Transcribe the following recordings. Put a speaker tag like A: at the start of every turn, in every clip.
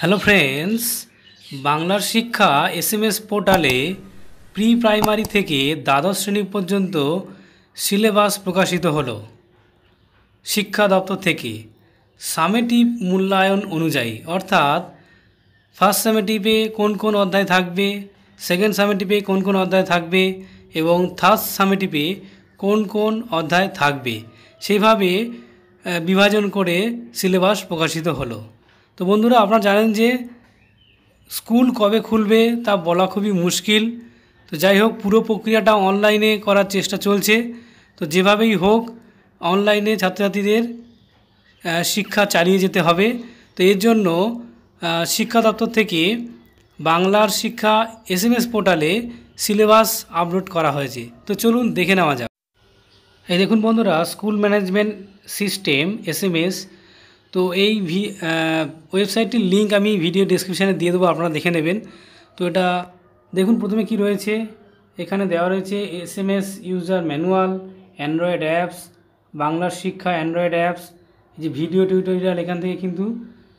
A: hello friends বাংলার শিক্ষা SMS পোর্টালে প্রি প্রাইমারি থেকে দ্বাদশ শ্রেণী পর্যন্ত সিলেবাস প্রকাশিত হলো শিক্ষা দপ্তর থেকে সামেটিভ মূল্যায়ন অনুযায়ী অর্থাৎ ফার্স্ট সামেটিভে কোন কোন অধ্যায় থাকবে সেকেন্ড সামেটিভে কোন কোন অধ্যায় থাকবে এবং থার্ড সামেটিভে কোন কোন অধ্যায় থাকবে সেভাবে বিভাজন করে সিলেবাস প্রকাশিত হলো তো বন্ধুরা আপনারা জানেন যে স্কুল কবে খুলবে তা বলা খুবই মুশকিল তো যাই হোক পুরো প্রক্রিয়াটা অনলাইনে করার চেষ্টা চলছে তো যেভাবেই হোক অনলাইনে ছাত্রছাত্রীদের শিক্ষা চালিয়ে যেতে হবে তো এর জন্য শিক্ষা দপ্তর থেকে বাংলার শিক্ষা এসএমএস পোর্টালে সিলেবাস আপলোড করা হয়েছে তো চলুন দেখে নেওয়া যাক এই দেখুন বন্ধুরা স্কুল ম্যানেজমেন্ট সিস্টেম এসএমএস তো এই ভি ওয়েবসাইটটির লিঙ্ক আমি ভিডিও ডিসক্রিপশানে দিয়ে দেবো আপনারা দেখে নেবেন তো এটা দেখুন প্রথমে কি রয়েছে এখানে দেওয়া রয়েছে S M S user manual android apps বাংলার শিক্ষা অ্যান্ড্রয়েড অ্যাপস যে ভিডিও টিউটোরিয়াল এখান থেকে কিন্তু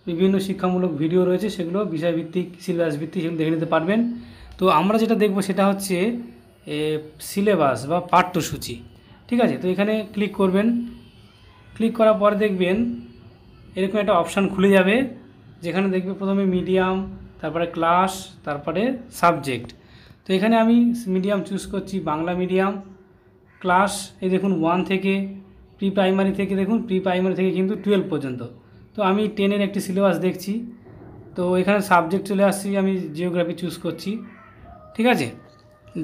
A: বিভিন্ন শিক্ষামূলক ভিডিও রয়েছে সেগুলো বিষয়ভিত্তিক সিলেবাস ভিত্তিক সেগুলো দেখে নিতে পারবেন তো আমরা যেটা দেখব সেটা হচ্ছে সিলেবাস বা পাঠ্যসূচি ঠিক আছে তো এখানে ক্লিক করবেন ক্লিক করার পর দেখবেন এরকম একটা অপশান খুলে যাবে যেখানে দেখবে প্রথমে মিডিয়াম তারপরে ক্লাস তারপরে সাবজেক্ট তো এখানে আমি মিডিয়াম চুজ করছি বাংলা মিডিয়াম ক্লাস এই দেখুন ওয়ান থেকে প্রি প্রাইমারি থেকে দেখুন প্রি প্রাইমারি থেকে কিন্তু টুয়েলভ পর্যন্ত তো আমি টেনের একটি সিলেবাস দেখছি তো এখানে সাবজেক্ট চলে আসছি আমি জিওগ্রাফি চুজ করছি ঠিক আছে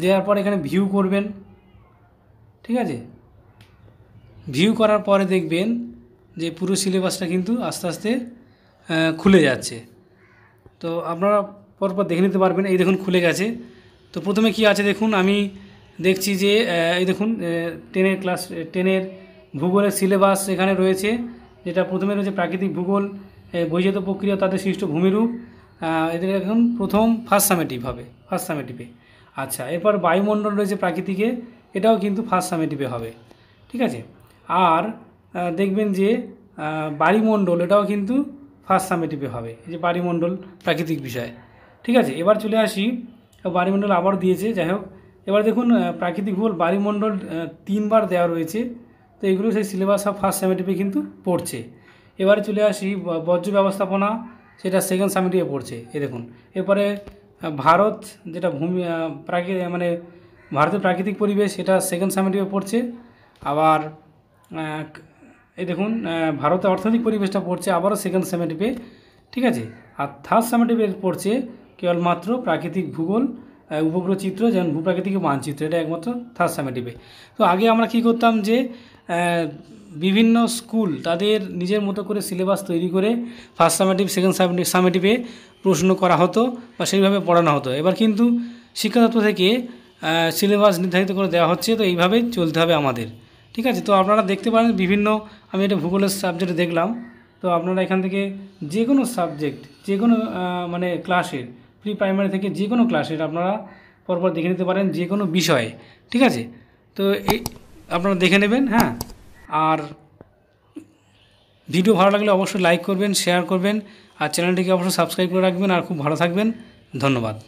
A: দেওয়ার পর এখানে ভিউ করবেন ঠিক আছে ভিউ করার পরে দেখবেন যে পুরো সিলেবাসটা কিন্তু আস্তে আস্তে খুলে যাচ্ছে তো আপনারা পরপর দেখে নিতে পারবেন এই দেখুন খুলে গেছে তো প্রথমে কি আছে দেখুন আমি দেখছি যে এই দেখুন টেনের ক্লাস টেনের ভূগোলের সিলেবাস এখানে রয়েছে যেটা প্রথমে রয়েছে প্রাকৃতিক ভূগোল বৈজাত প্রক্রিয়া তাদের সৃষ্ট ভূমিরূপ এদের এখন প্রথম ফার্স্ট সামেটিভ হবে ফার্স্ট সামেটিভে আচ্ছা এরপর বায়ুমণ্ডল রয়েছে প্রাকৃতিকে এটাও কিন্তু ফার্স্ট সামেটিভে হবে ঠিক আছে আর দেখবেন যে বাড়িমণ্ডল এটাও কিন্তু ফার্স্ট সামেটিভে হবে এই যে বাড়িমণ্ডল প্রাকৃতিক বিষয় ঠিক আছে এবার চলে আসি বাড়িমণ্ডল আবার দিয়েছে যাই হোক এবার দেখুন প্রাকৃতিক ভূগোল বাড়িমণ্ডল তিনবার দেওয়া রয়েছে তো এগুলো সেই সিলেবাস সব ফার্স্ট সামেটিভে কিন্তু পড়ছে এবারে চলে আসি বর্জ্য ব্যবস্থাপনা সেটা সেকেন্ড সামেটিভে পড়ছে এ দেখুন এরপরে ভারত যেটা ভূমি প্রাকৃতিক মানে ভারতের প্রাকৃতিক পরিবেশ সেটা সেকেন্ড সামেটিভে পড়ছে আবার এই দেখুন ভারতে অর্থনৈতিক পরিবেশটা পড়ছে আবারও সেকেন্ড সেমেটিপে ঠিক আছে আর থার্ড সেমেটিপে পড়ছে কেবলমাত্র প্রাকৃতিক ভূগোল উপগ্রহ চিত্র যেমন ভূপ্রাকৃতিক মানচিত্র এটা একমাত্র থার্ড সেমেটিপে তো আগে আমরা কি করতাম যে বিভিন্ন স্কুল তাদের নিজের মতো করে সিলেবাস তৈরি করে ফার্স্ট সামেটিভ সেকেন্ড সামেটিভ সামেটিভে প্রশ্ন করা হতো বা সেইভাবে পড়ানো হতো এবার কিন্তু শিক্ষাতত্ত্ব থেকে সিলেবাস নির্ধারিত করে দেওয়া হচ্ছে তো এইভাবেই চলতে হবে আমাদের ঠিক আছে তো আপনারা দেখতে পারেন বিভিন্ন আমি এটা ভূগোলের সাবজেক্টে দেখলাম তো আপনারা এখান থেকে যে কোনো সাবজেক্ট যে কোনো মানে ক্লাসের প্রি প্রাইমারি থেকে যে কোনো ক্লাসের আপনারা পরপর দেখে নিতে পারেন যে কোনো বিষয়ে ঠিক আছে তো এই আপনারা দেখে নেবেন হ্যাঁ আর ভিডিও ভালো লাগলে অবশ্যই লাইক করবেন শেয়ার করবেন আর চ্যানেলটিকে অবশ্যই সাবস্ক্রাইব করে রাখবেন আর খুব ভালো থাকবেন ধন্যবাদ